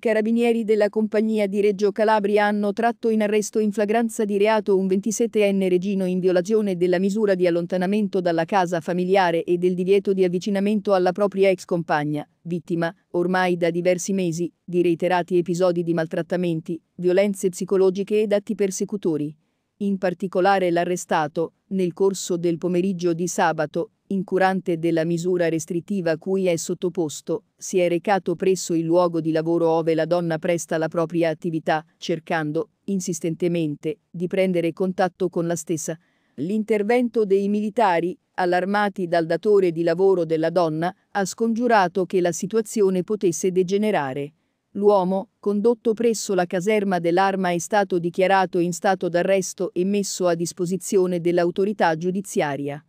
carabinieri della compagnia di Reggio Calabria hanno tratto in arresto in flagranza di reato un 27enne regino in violazione della misura di allontanamento dalla casa familiare e del divieto di avvicinamento alla propria ex compagna, vittima, ormai da diversi mesi, di reiterati episodi di maltrattamenti, violenze psicologiche ed atti persecutori. In particolare l'arrestato, nel corso del pomeriggio di sabato, incurante della misura restrittiva a cui è sottoposto, si è recato presso il luogo di lavoro ove la donna presta la propria attività, cercando, insistentemente, di prendere contatto con la stessa. L'intervento dei militari, allarmati dal datore di lavoro della donna, ha scongiurato che la situazione potesse degenerare. L'uomo, condotto presso la caserma dell'arma, è stato dichiarato in stato d'arresto e messo a disposizione dell'autorità giudiziaria.